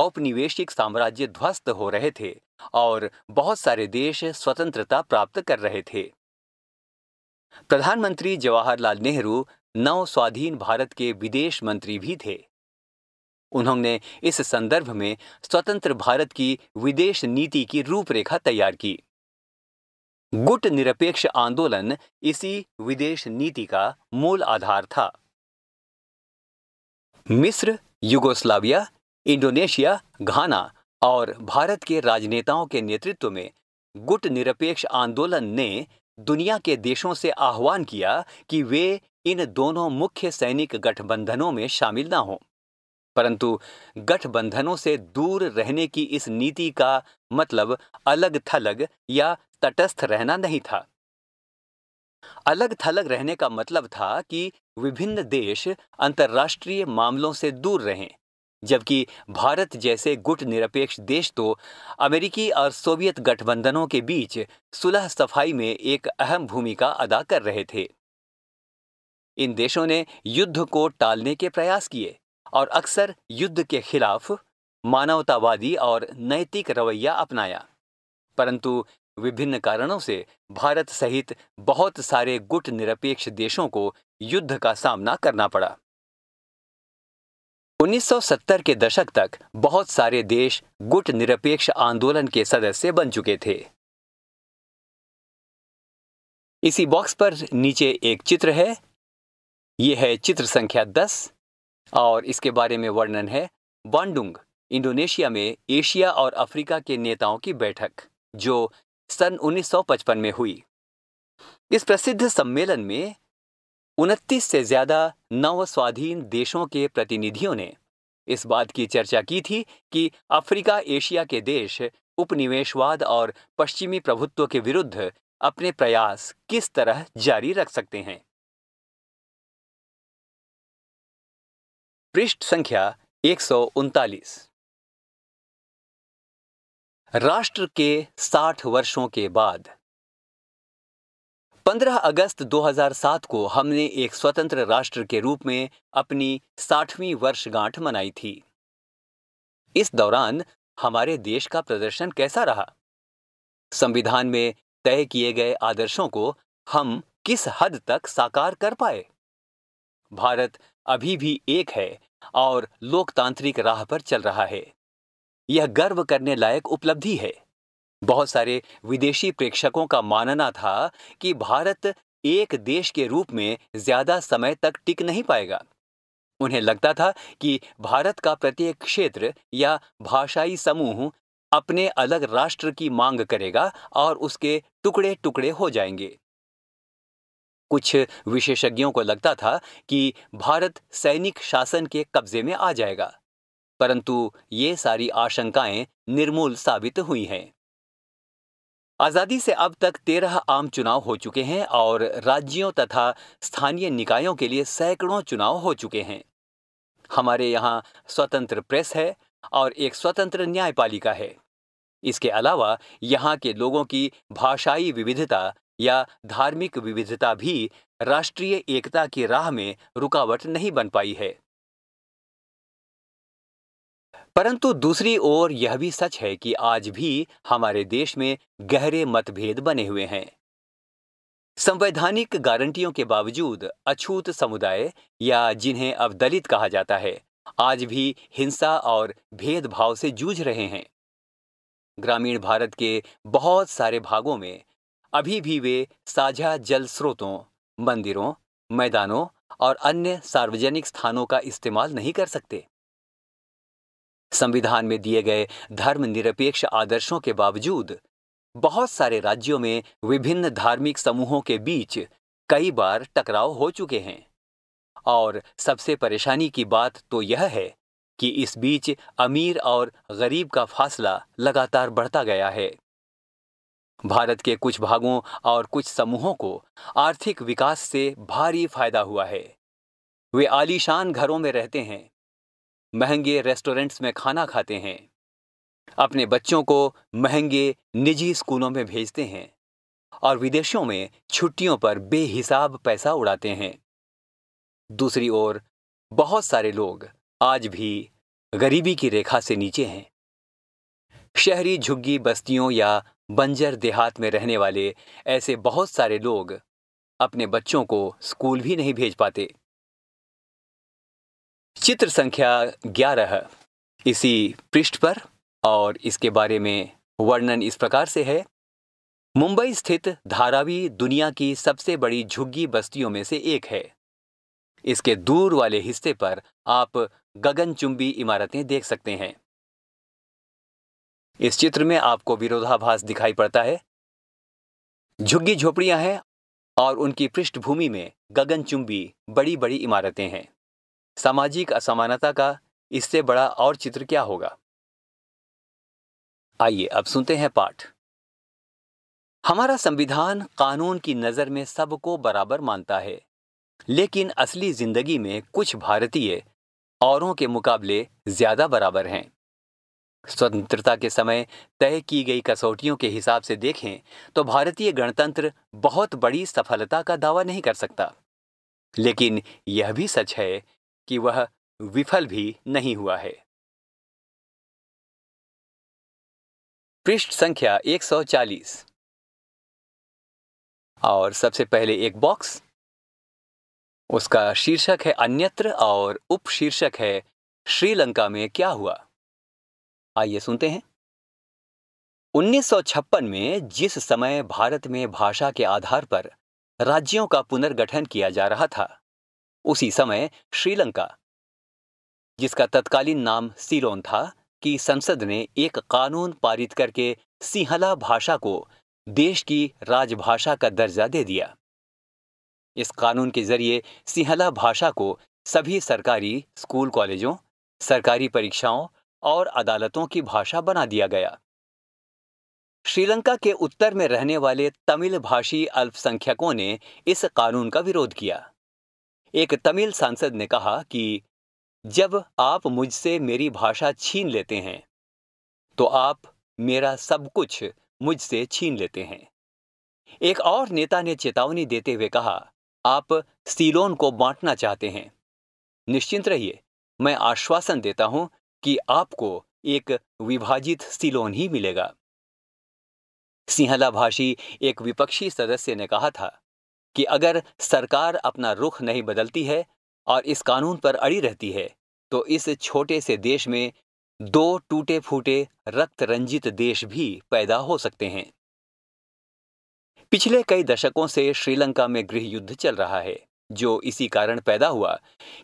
औपनिवेशिक साम्राज्य ध्वस्त हो रहे थे और बहुत सारे देश स्वतंत्रता प्राप्त कर रहे थे प्रधानमंत्री जवाहरलाल नेहरू नव स्वाधीन भारत के विदेश मंत्री भी थे उन्होंने इस संदर्भ में स्वतंत्र भारत की विदेश नीति की रूपरेखा तैयार की गुट निरपेक्ष आंदोलन इसी विदेश नीति का मूल आधार था मिस्र युगोस्लाविया इंडोनेशिया घाना और भारत के राजनेताओं के नेतृत्व में गुट निरपेक्ष आंदोलन ने दुनिया के देशों से आह्वान किया कि वे इन दोनों मुख्य सैनिक गठबंधनों में शामिल न हों परंतु गठबंधनों से दूर रहने की इस नीति का मतलब अलग थलग या तटस्थ रहना नहीं था अलग थलग रहने का मतलब था कि विभिन्न देश अंतर्राष्ट्रीय मामलों से दूर रहें जबकि भारत जैसे गुट निरपेक्ष देश तो अमेरिकी और सोवियत गठबंधनों के बीच सुलह सफाई में एक अहम भूमिका अदा कर रहे थे इन देशों ने युद्ध को टालने के प्रयास किए और अक्सर युद्ध के खिलाफ मानवतावादी और नैतिक रवैया अपनाया परंतु विभिन्न कारणों से भारत सहित बहुत सारे गुट निरपेक्ष देशों को युद्ध का सामना करना पड़ा 1970 के दशक तक बहुत सारे देश गुट निरपेक्ष आंदोलन के सदस्य बन चुके थे इसी बॉक्स पर नीचे एक चित्र है ये है चित्र संख्या 10 और इसके बारे में वर्णन है बांडुंग इंडोनेशिया में एशिया और अफ्रीका के नेताओं की बैठक जो सन 1955 में हुई इस प्रसिद्ध सम्मेलन में उनतीस से ज्यादा नव स्वाधीन देशों के प्रतिनिधियों ने इस बात की चर्चा की थी कि अफ्रीका एशिया के देश उपनिवेशवाद और पश्चिमी प्रभुत्व के विरुद्ध अपने प्रयास किस तरह जारी रख सकते हैं पृष्ठ संख्या एक राष्ट्र के 60 वर्षों के बाद 15 अगस्त 2007 को हमने एक स्वतंत्र राष्ट्र के रूप में अपनी साठवीं वर्षगांठ मनाई थी इस दौरान हमारे देश का प्रदर्शन कैसा रहा संविधान में तय किए गए आदर्शों को हम किस हद तक साकार कर पाए भारत अभी भी एक है और लोकतांत्रिक राह पर चल रहा है यह गर्व करने लायक उपलब्धि है बहुत सारे विदेशी प्रेक्षकों का मानना था कि भारत एक देश के रूप में ज्यादा समय तक टिक नहीं पाएगा उन्हें लगता था कि भारत का प्रत्येक क्षेत्र या भाषाई समूह अपने अलग राष्ट्र की मांग करेगा और उसके टुकड़े टुकड़े हो जाएंगे कुछ विशेषज्ञों को लगता था कि भारत सैनिक शासन के कब्जे में आ जाएगा परंतु ये सारी आशंकाएं निर्मूल साबित हुई हैं आज़ादी से अब तक तेरह आम चुनाव हो चुके हैं और राज्यों तथा स्थानीय निकायों के लिए सैकड़ों चुनाव हो चुके हैं हमारे यहाँ स्वतंत्र प्रेस है और एक स्वतंत्र न्यायपालिका है इसके अलावा यहाँ के लोगों की भाषाई विविधता या धार्मिक विविधता भी राष्ट्रीय एकता की राह में रुकावट नहीं बन पाई है परंतु दूसरी ओर यह भी सच है कि आज भी हमारे देश में गहरे मतभेद बने हुए हैं संवैधानिक गारंटियों के बावजूद अछूत समुदाय या जिन्हें अवदलित कहा जाता है आज भी हिंसा और भेदभाव से जूझ रहे हैं ग्रामीण भारत के बहुत सारे भागों में अभी भी वे साझा जल स्रोतों मंदिरों मैदानों और अन्य सार्वजनिक स्थानों का इस्तेमाल नहीं कर सकते संविधान में दिए गए धर्मनिरपेक्ष आदर्शों के बावजूद बहुत सारे राज्यों में विभिन्न धार्मिक समूहों के बीच कई बार टकराव हो चुके हैं और सबसे परेशानी की बात तो यह है कि इस बीच अमीर और गरीब का फासला लगातार बढ़ता गया है भारत के कुछ भागों और कुछ समूहों को आर्थिक विकास से भारी फायदा हुआ है वे आलीशान घरों में रहते हैं महंगे रेस्टोरेंट्स में खाना खाते हैं अपने बच्चों को महंगे निजी स्कूलों में भेजते हैं और विदेशों में छुट्टियों पर बेहिसाब पैसा उड़ाते हैं दूसरी ओर बहुत सारे लोग आज भी गरीबी की रेखा से नीचे हैं शहरी झुग्गी बस्तियों या बंजर देहात में रहने वाले ऐसे बहुत सारे लोग अपने बच्चों को स्कूल भी नहीं भेज पाते चित्र संख्या ग्यारह इसी पृष्ठ पर और इसके बारे में वर्णन इस प्रकार से है मुंबई स्थित धारावी दुनिया की सबसे बड़ी झुग्गी बस्तियों में से एक है इसके दूर वाले हिस्से पर आप गगनचुंबी इमारतें देख सकते हैं इस चित्र में आपको विरोधाभास दिखाई पड़ता है झुग्गी झोपड़ियां हैं और उनकी पृष्ठभूमि में गगनचुंबी बड़ी बड़ी इमारतें हैं सामाजिक असमानता का इससे बड़ा और चित्र क्या होगा आइए अब सुनते हैं पाठ हमारा संविधान कानून की नज़र में सबको बराबर मानता है लेकिन असली जिंदगी में कुछ भारतीय औरों के मुकाबले ज्यादा बराबर हैं स्वतंत्रता के समय तय की गई कसौटियों के हिसाब से देखें तो भारतीय गणतंत्र बहुत बड़ी सफलता का दावा नहीं कर सकता लेकिन यह भी सच है कि वह विफल भी नहीं हुआ है पृष्ठ संख्या 140 और सबसे पहले एक बॉक्स उसका शीर्षक है अन्यत्र और उपशीर्षक है श्रीलंका में क्या हुआ आइए सुनते हैं 1956 में जिस समय भारत में भाषा के आधार पर राज्यों का पुनर्गठन किया जा रहा था उसी समय श्रीलंका जिसका तत्कालीन नाम सीलोन था कि संसद ने एक कानून पारित करके सिंहला भाषा को देश की राजभाषा का दर्जा दे दिया इस कानून के जरिए सिंहला भाषा को सभी सरकारी स्कूल कॉलेजों सरकारी परीक्षाओं और अदालतों की भाषा बना दिया गया श्रीलंका के उत्तर में रहने वाले तमिल भाषी अल्पसंख्यकों ने इस कानून का विरोध किया एक तमिल सांसद ने कहा कि जब आप मुझसे मेरी भाषा छीन लेते हैं तो आप मेरा सब कुछ मुझसे छीन लेते हैं एक और नेता ने चेतावनी देते हुए कहा आप सीलोन को बांटना चाहते हैं निश्चिंत रहिए मैं आश्वासन देता हूं कि आपको एक विभाजित सीलोन ही मिलेगा सिंहला भाषी एक विपक्षी सदस्य ने कहा था कि अगर सरकार अपना रुख नहीं बदलती है और इस कानून पर अड़ी रहती है तो इस छोटे से देश में दो टूटे फूटे रक्त रंजित देश भी पैदा हो सकते हैं पिछले कई दशकों से श्रीलंका में गृह युद्ध चल रहा है जो इसी कारण पैदा हुआ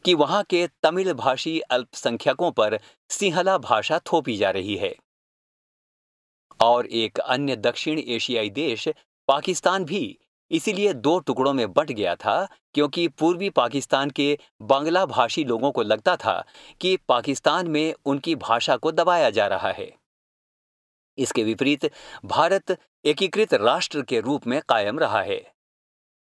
कि वहां के तमिल भाषी अल्पसंख्यकों पर सिंहला भाषा थोपी जा रही है और एक अन्य दक्षिण एशियाई देश पाकिस्तान भी इसीलिए दो टुकड़ों में बट गया था क्योंकि पूर्वी पाकिस्तान के बांग्ला भाषी लोगों को लगता था कि पाकिस्तान में उनकी भाषा को दबाया जा रहा है इसके विपरीत भारत एकीकृत राष्ट्र के रूप में कायम रहा है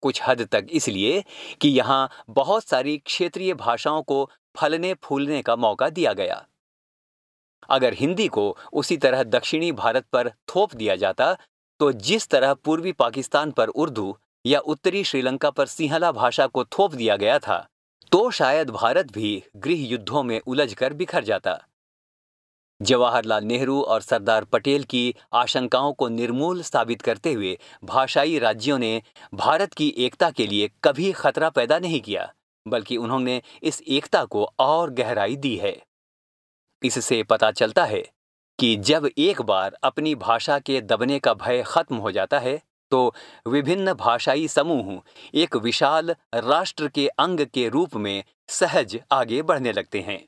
कुछ हद तक इसलिए कि यहां बहुत सारी क्षेत्रीय भाषाओं को फलने फूलने का मौका दिया गया अगर हिंदी को उसी तरह दक्षिणी भारत पर थोप दिया जाता तो जिस तरह पूर्वी पाकिस्तान पर उर्दू या उत्तरी श्रीलंका पर सिंहला भाषा को थोप दिया गया था तो शायद भारत भी गृह युद्धों में उलझकर बिखर जाता जवाहरलाल नेहरू और सरदार पटेल की आशंकाओं को निर्मूल साबित करते हुए भाषाई राज्यों ने भारत की एकता के लिए कभी खतरा पैदा नहीं किया बल्कि उन्होंने इस एकता को और गहराई दी है इससे पता चलता है कि जब एक बार अपनी भाषा के दबने का भय खत्म हो जाता है तो विभिन्न भाषाई समूह एक विशाल राष्ट्र के अंग के रूप में सहज आगे बढ़ने लगते हैं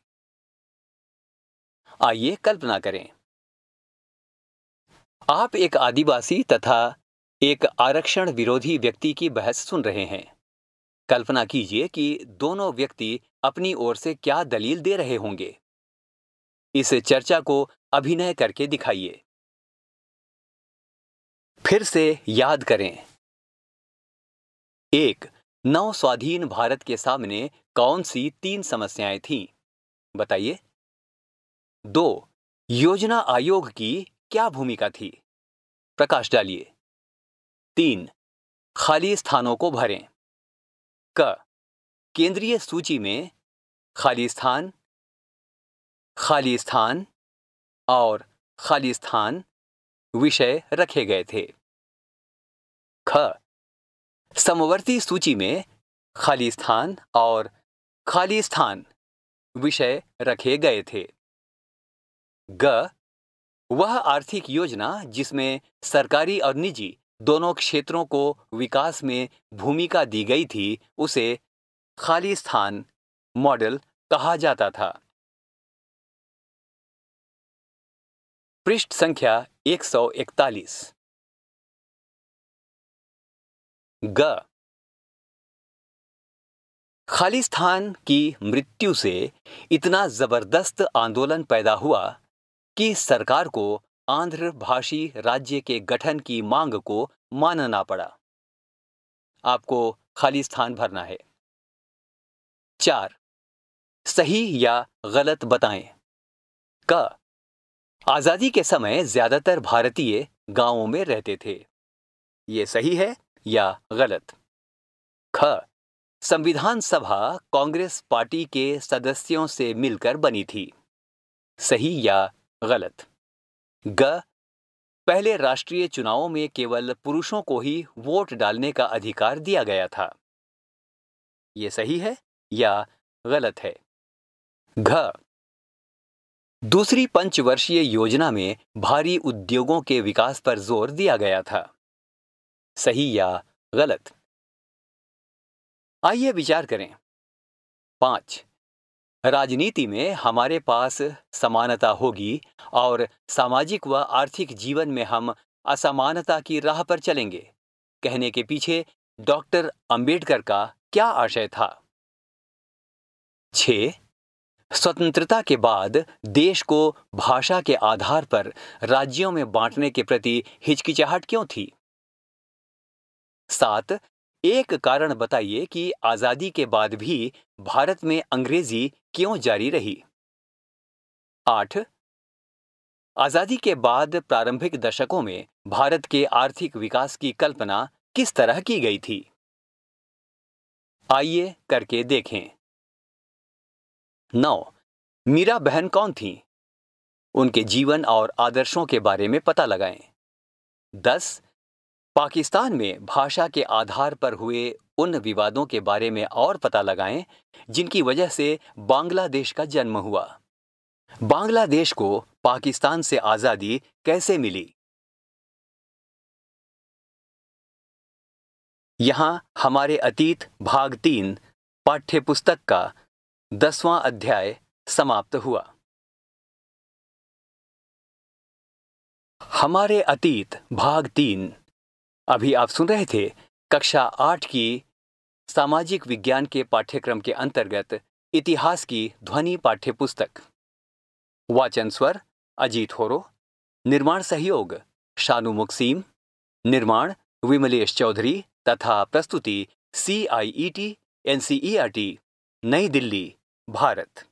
आइए कल्पना करें आप एक आदिवासी तथा एक आरक्षण विरोधी व्यक्ति की बहस सुन रहे हैं कल्पना कीजिए कि दोनों व्यक्ति अपनी ओर से क्या दलील दे रहे होंगे इस चर्चा को अभिनय करके दिखाइए फिर से याद करें एक नौ स्वाधीन भारत के सामने कौन सी तीन समस्याएं थीं? बताइए दो योजना आयोग की क्या भूमिका थी प्रकाश डालिए तीन खाली स्थानों को भरें क केंद्रीय सूची में खाली स्थान खाली स्थान और खाली स्थान विषय रखे गए थे ख समवर्ती सूची में खाली स्थान और खाली स्थान विषय रखे गए थे ग वह आर्थिक योजना जिसमें सरकारी और निजी दोनों क्षेत्रों को विकास में भूमिका दी गई थी उसे खाली स्थान मॉडल कहा जाता था पृष्ठ संख्या 141 ग खालिस्तान की मृत्यु से इतना जबरदस्त आंदोलन पैदा हुआ कि सरकार को आंध्र भाषी राज्य के गठन की मांग को मानना पड़ा आपको खालिस्तान भरना है चार सही या गलत बताएं क आजादी के समय ज्यादातर भारतीय गांवों में रहते थे ये सही है या गलत ख संविधान सभा कांग्रेस पार्टी के सदस्यों से मिलकर बनी थी सही या गलत ग पहले राष्ट्रीय चुनावों में केवल पुरुषों को ही वोट डालने का अधिकार दिया गया था ये सही है या गलत है घ दूसरी पंचवर्षीय योजना में भारी उद्योगों के विकास पर जोर दिया गया था सही या गलत आइए विचार करें पांच राजनीति में हमारे पास समानता होगी और सामाजिक व आर्थिक जीवन में हम असमानता की राह पर चलेंगे कहने के पीछे डॉक्टर अंबेडकर का क्या आशय था छे स्वतंत्रता के बाद देश को भाषा के आधार पर राज्यों में बांटने के प्रति हिचकिचाहट क्यों थी सात एक कारण बताइए कि आजादी के बाद भी भारत में अंग्रेजी क्यों जारी रही आठ आजादी के बाद प्रारंभिक दशकों में भारत के आर्थिक विकास की कल्पना किस तरह की गई थी आइए करके देखें नौ मीरा बहन कौन थी उनके जीवन और आदर्शों के बारे में पता लगाएं दस पाकिस्तान में भाषा के आधार पर हुए उन विवादों के बारे में और पता लगाएं जिनकी वजह से बांग्लादेश का जन्म हुआ बांग्लादेश को पाकिस्तान से आज़ादी कैसे मिली यहां हमारे अतीत भाग तीन पाठ्यपुस्तक का दसवां अध्याय समाप्त हुआ हमारे अतीत भाग तीन अभी आप सुन रहे थे कक्षा आठ की सामाजिक विज्ञान के पाठ्यक्रम के अंतर्गत इतिहास की ध्वनि पाठ्य पुस्तक वाचन स्वर अजीत होरो निर्माण सहयोग शानु मुक्सीम निर्माण विमलेश चौधरी तथा प्रस्तुति C I E T N C E R T नई दिल्ली भारत